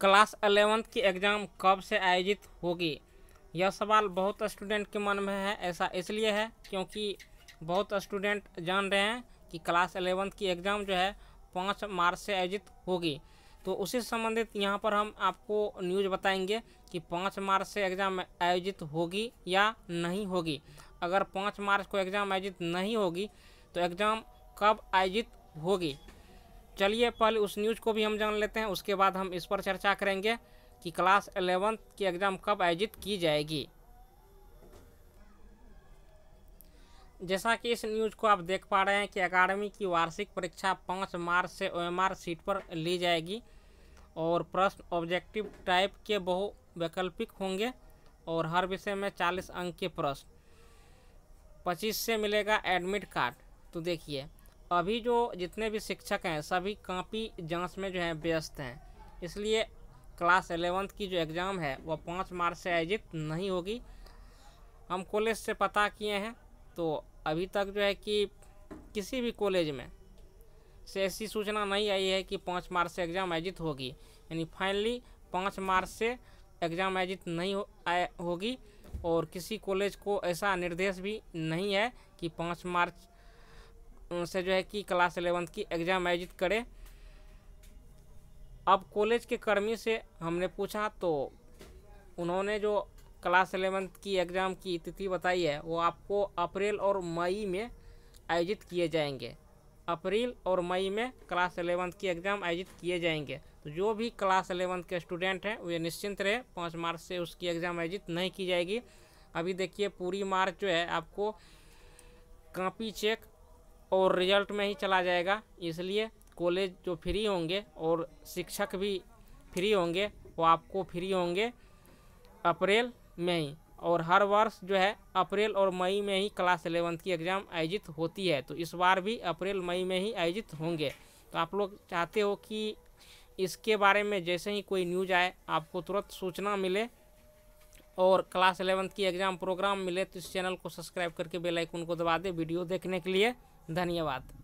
class eleventh की exam कब से आयोजित होगी यह सवाल बहुत स्टूडेंट के मन में है ऐसा इसलिए है क्योंकि बहुत स्टूडेंट जान रहे हैं कि क्लास अलेवंथ की एग्ज़ाम जो है पाँच मार्च से आयोजित होगी तो उसी संबंधित यहाँ पर हम आपको न्यूज़ बताएंगे कि पाँच मार्च से एग्ज़ाम आयोजित होगी या नहीं होगी अगर पाँच मार्च को एग्ज़ाम आयोजित नहीं होगी तो एग्ज़ाम कब आयोजित होगी चलिए पहले उस न्यूज़ को भी हम जान लेते हैं उसके बाद हम इस पर चर्चा करेंगे कि क्लास एलेवंथ की एग्ज़ाम कब आयोजित की जाएगी जैसा कि इस न्यूज़ को आप देख पा रहे हैं कि अकाडमी की वार्षिक परीक्षा पाँच मार्च से ओएमआर सीट पर ली जाएगी और प्रश्न ऑब्जेक्टिव टाइप के बहु वैकल्पिक होंगे और हर विषय में चालीस अंक के प्रश्न पच्चीस से मिलेगा एडमिट कार्ड तो देखिए अभी जो जितने भी शिक्षक हैं सभी कापी जांच में जो है व्यस्त हैं इसलिए क्लास एलेवेंथ की जो एग्ज़ाम है वह पाँच मार्च से आयोजित नहीं होगी हम कॉलेज से पता किए हैं तो अभी तक जो है कि किसी भी कॉलेज में से ऐसी सूचना नहीं आई है कि पाँच मार्च से एग्ज़ाम आयोजित होगी यानी फाइनली पाँच मार्च से एग्ज़ाम आयोजित नहीं हो होगी और किसी कॉलेज को ऐसा निर्देश भी नहीं है कि पाँच मार्च उनसे जो है कि क्लास एलेवंथ की एग्ज़ाम आयोजित करें अब कॉलेज के कर्मी से हमने पूछा तो उन्होंने जो क्लास एलेवंथ की एग्ज़ाम की तिथि बताई है वो आपको अप्रैल और मई में आयोजित किए जाएंगे अप्रैल और मई में क्लास एलेवंथ की एग्ज़ाम आयोजित किए जाएंगे तो जो भी क्लास एलेवंथ के स्टूडेंट हैं वे निश्चिंत रहे पाँच मार्च से उसकी एग्ज़ाम आयोजित नहीं की जाएगी अभी देखिए पूरी मार्च जो है आपको कापी चेक और रिजल्ट में ही चला जाएगा इसलिए कॉलेज जो फ्री होंगे और शिक्षक भी फ्री होंगे वो आपको फ्री होंगे अप्रैल में ही और हर वर्ष जो है अप्रैल और मई में ही क्लास एलेवंथ की एग्ज़ाम आयोजित होती है तो इस बार भी अप्रैल मई में ही आयोजित होंगे तो आप लोग चाहते हो कि इसके बारे में जैसे ही कोई न्यूज आए आपको तुरंत सूचना मिले और क्लास एलेवंथ की एग्ज़ाम प्रोग्राम मिले तो इस चैनल को सब्सक्राइब करके बेलाइकून को दबा दें वीडियो देखने के लिए धन्यवाद